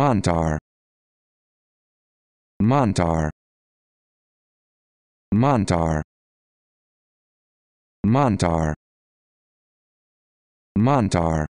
Montar Montar Montar Montar Montar